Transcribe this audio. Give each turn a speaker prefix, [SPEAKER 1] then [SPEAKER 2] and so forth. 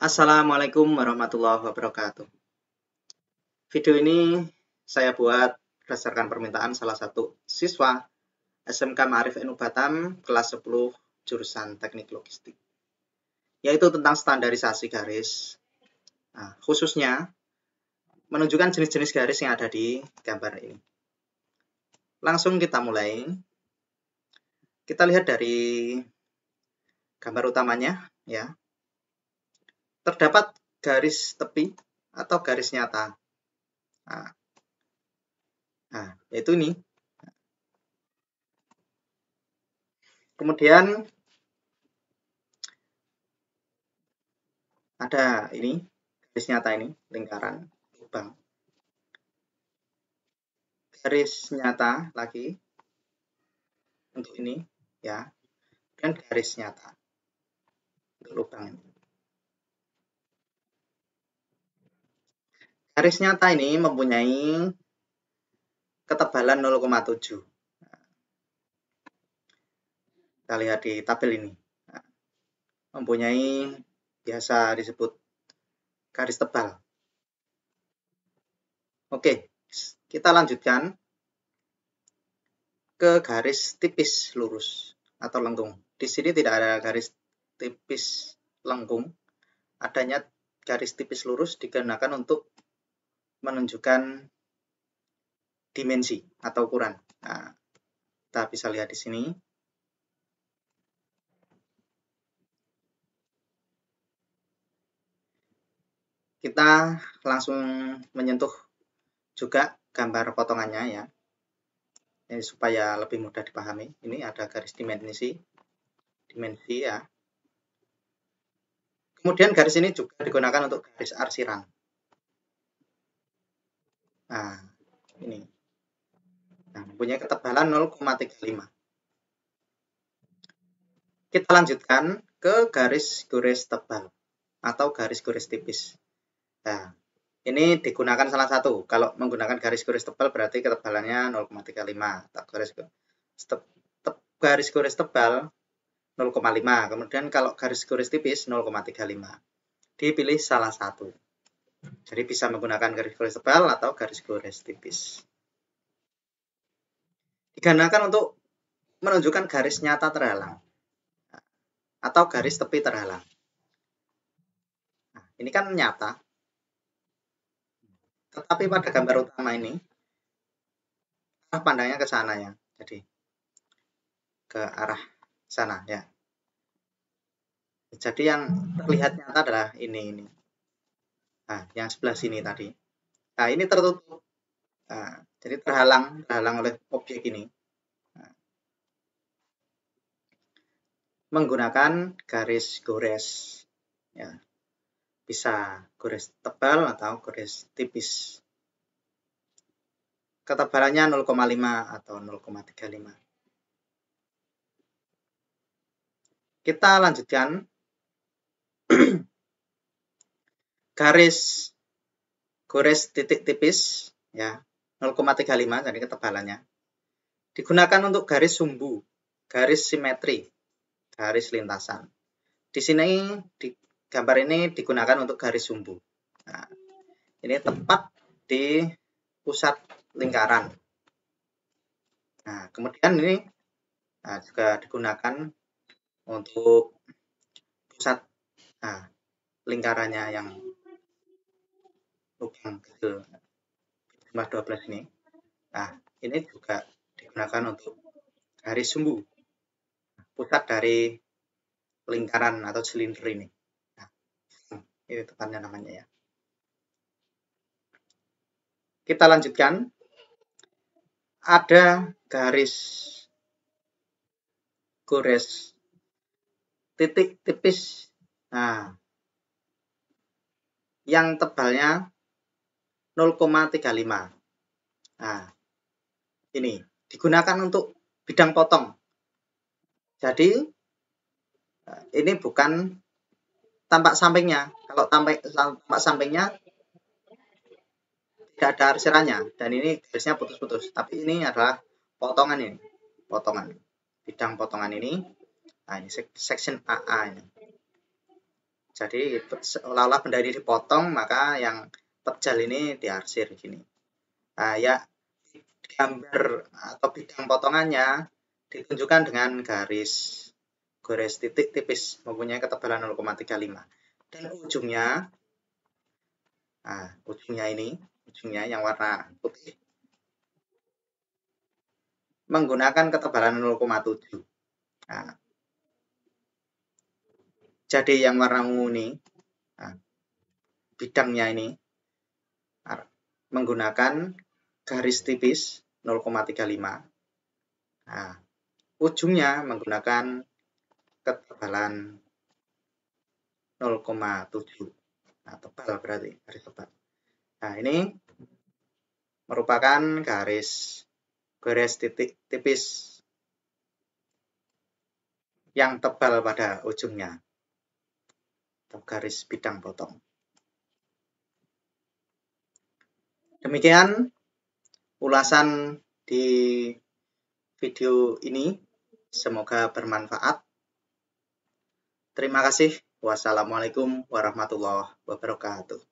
[SPEAKER 1] Assalamualaikum warahmatullahi wabarakatuh. Video ini saya buat berdasarkan permintaan salah satu siswa SMK Ma'arif NU Batam kelas 10 jurusan Teknik Logistik. Yaitu tentang standarisasi garis. Nah, khususnya menunjukkan jenis-jenis garis yang ada di gambar ini. Langsung kita mulai. Kita lihat dari gambar utamanya ya terdapat garis tepi atau garis nyata. Nah, nah itu nih. Kemudian ada ini garis nyata ini lingkaran lubang. Garis nyata lagi untuk ini ya. Dan garis nyata untuk lubang ini. Garis nyata ini mempunyai ketebalan 0,7. Kita lihat di tabel ini. Mempunyai biasa disebut garis tebal. Oke, kita lanjutkan ke garis tipis lurus atau lengkung. Di sini tidak ada garis tipis lengkung, adanya garis tipis lurus digunakan untuk menunjukkan dimensi atau ukuran. Nah, kita bisa lihat di sini. Kita langsung menyentuh juga gambar potongannya ya. Ini supaya lebih mudah dipahami. Ini ada garis dimensi. Dimensi ya. Kemudian garis ini juga digunakan untuk garis arsiran. Nah, ini. Nah, punya ketebalan 0,35. Kita lanjutkan ke garis gores tebal atau garis gores tipis. Nah, ini digunakan salah satu. Kalau menggunakan garis gores tebal berarti ketebalannya 0,35. Garis garis gores tebal 0,5. Kemudian kalau garis gores tipis 0,35. Dipilih salah satu. Jadi bisa menggunakan garis garis tebal atau garis garis tipis. Digunakan untuk menunjukkan garis nyata terhalang atau garis tepi terhalang. Nah, ini kan nyata. Tetapi pada gambar utama ini arah pandangnya ke sana ya. Jadi ke arah sana ya. Jadi yang terlihat nyata adalah ini ini. Nah, yang sebelah sini tadi. Nah, ini tertutup. Nah, jadi terhalang, terhalang oleh objek ini. Nah. menggunakan garis gores. Ya, bisa gores tebal atau gores tipis. Ketebalannya 0,5 atau 0,35. kita lanjutkan garis gores titik tipis ya 0,35 jadi ketebalannya digunakan untuk garis sumbu, garis simetri, garis lintasan. Di sini di gambar ini digunakan untuk garis sumbu. Nah, ini tepat di pusat lingkaran. Nah, kemudian ini nah, juga digunakan untuk pusat nah, lingkarannya yang lubang kecil dua 12 ini nah ini juga digunakan untuk garis sumbu pusat dari lingkaran atau silinder ini nah, ini tepatnya namanya ya kita lanjutkan ada garis gores titik tipis nah yang tebalnya 0,35. Nah, ini digunakan untuk bidang potong. Jadi eh, ini bukan tampak sampingnya. Kalau tampak, tampak sampingnya tidak ada arsirannya dan ini garisnya putus-putus. Tapi ini adalah potongan ini, potongan bidang potongan ini. Nah, ini section AA ini. Jadi seolah-olah benda ini dipotong, maka yang pecel ini diarsir gini. Nah, ya gambar atau bidang potongannya ditunjukkan dengan garis garis titik tipis mempunyai ketebalan 0,35 dan ujungnya nah, ujungnya ini ujungnya yang warna putih menggunakan ketebalan 0,7 nah, jadi yang warna ungu ini nah, bidangnya ini menggunakan garis tipis 0,35. Nah, ujungnya menggunakan ketebalan 0,7. Nah, tebal berarti garis tebal. Nah, ini merupakan garis garis titik tipis yang tebal pada ujungnya atau garis bidang potong. Demikian ulasan di video ini. Semoga bermanfaat. Terima kasih. Wassalamualaikum warahmatullahi wabarakatuh.